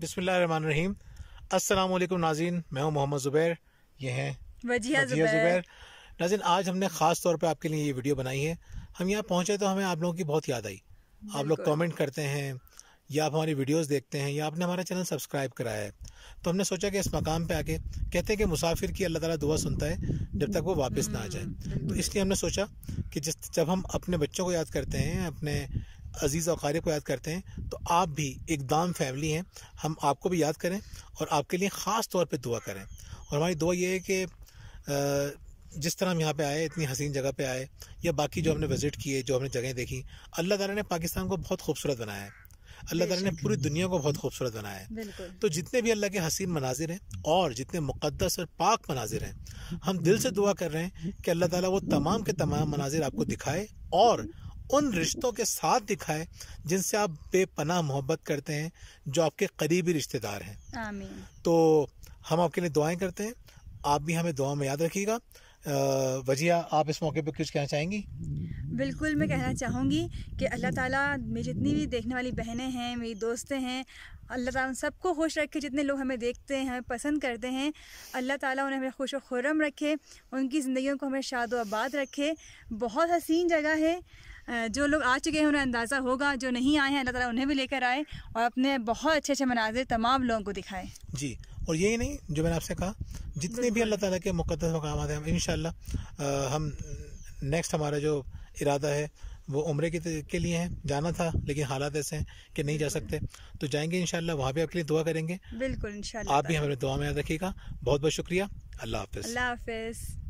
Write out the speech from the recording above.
बिसमीम असल नाजीन मैं हूं मोहम्मद ज़ुबैर ये हैं वजिया ज़ुबैर नाजीन आज हमने ख़ास तौर पे आपके लिए ये वीडियो बनाई है हम यहाँ पहुँचे तो हमें आप लोगों की बहुत याद आई आप लोग कमेंट करते हैं या आप हमारी वीडियोस देखते हैं या आपने हमारा चैनल सब्सक्राइब कराया है तो हमने सोचा कि इस मकाम पे आके कहते हैं कि मुसाफिर की अल्लाह ताला दुआ सुनता है जब तक वो वापस ना आ जाए हम्म, तो इसलिए हमने सोचा कि जिस जब हम अपने बच्चों को याद करते हैं अपने अजीज़ और को याद करते हैं तो आप भी एक दाम फैमिली हैं हम आपको भी याद करें और आपके लिए ख़ास तौर पर दुआ करें और हमारी दुआ ये है कि जिस तरह हम यहाँ पे आए इतनी हसीन जगह पे आए या बाकी जो हमने विज़िट किए जो हमने जगह देखी अल्लाह ताला ने पाकिस्तान को बहुत खूबसूरत बनाया है अल्लाह ताला ने पूरी दुनिया को बहुत खूबसूरत बनाया है तो जितने भी अल्लाह के हसीन मनाजिर हैं और जितने मुकदस और पाक मनाजिर हैं हम दिल से दुआ कर रहे हैं कि अल्लाह ताला वो तमाम के तमाम मनाजिर आपको दिखाए और उन रिश्तों के साथ दिखाए जिनसे आप बेपनाह मोहब्बत करते हैं जो आपके करीबी रिश्तेदार हैं तो हम आपके लिए दुआएं करते हैं आप भी हमें दुआ में याद रखिएगा वजिया आप इस मौके पर कुछ कहना चाहेंगी बिल्कुल मैं कहना चाहूँगी कि अल्लाह ताला मेरी जितनी भी देखने वाली बहनें हैं मेरी दोस्तें हैं अल्लाह ताला सबको खुश रखे जितने लोग हमें देखते हैं हमें पसंद करते हैं अल्लाह ताला उन्हें हमें खुश व खुरम रखे उनकी ज़िंदगियों को हमें शाद आबाद रखे बहुत हसीन जगह है जो लोग आ चुके हैं उन्हें अंदाज़ा होगा जो नहीं आए हैं अल्लाह ताला उन्हें भी लेकर आए और अपने बहुत अच्छे अच्छे मनाजिर तमाम लोगों को दिखाए जी और यही नहीं जो मैंने आपसे कहा जितने भी अल्लाह ताला के मुकदस मकाम हैं इन हम नेक्स्ट हमारा जो इरादा है वो उम्र के, के लिए हैं जाना था लेकिन हालात ऐसे हैं कि नहीं जा सकते तो जाएंगे इंशाल्लाह वहाँ भी आपके लिए दुआ करेंगे बिल्कुल इंशाल्लाह आप भी हमारे दुआ में याद रखिएगा बहुत बहुत शुक्रिया अल्लाह हाफिज़ अल्लाह हाफिज़